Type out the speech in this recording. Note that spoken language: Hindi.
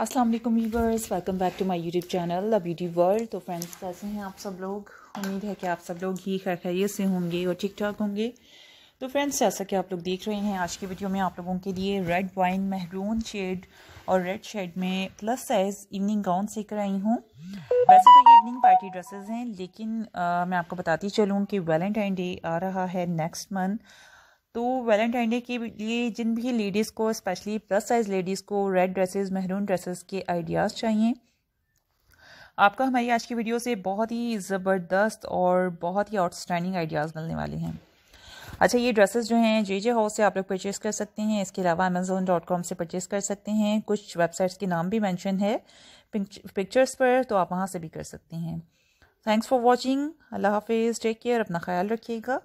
अस्सलाम वालेकुम viewers welcome back to my YouTube channel the beauty world तो फ्रेंड्स कैसे हैं आप सब लोग उम्मीद है कि आप सब लोग ही खैर खैरियत से होंगे और ठीक ठाक होंगे तो फ्रेंड्स जैसा कि आप लोग देख रहे हैं आज की वीडियो में आप लोगों के लिए रेड वाइन महरून शेड और रेड शेड में प्लस साइज इवनिंग गाउन सीख आई हूँ वैसे तो ये इवनिंग पार्टी ड्रेसेस हैं लेकिन आ, मैं आपको बताती चलूँ कि वैलेंटाइन डे आ रहा है नेक्स्ट मंथ तो वैलेंटाइन डे के लिए जिन भी लेडीज़ को स्पेशली प्लस साइज़ लेडीज़ को रेड ड्रेसेस महरून ड्रेसेस के आइडियाज़ चाहिए आपका हमारी आज की वीडियो से बहुत ही ज़बरदस्त और बहुत ही आउटस्टैंडिंग आइडियाज़ मिलने वाले हैं अच्छा ये ड्रेसेस जो हैं जे जे हाउस से आप लोग परचेज़ कर सकते हैं इसके अलावा अमेजोन डॉट कॉम से परचेस कर सकते हैं कुछ वेबसाइट्स के नाम भी मैंशन है पिक्चर्स पर तो आप वहाँ से भी कर सकते हैं थैंक्स फॉर वॉचिंग अल्लाह हाफिज़ टेक केयर अपना ख्याल रखिएगा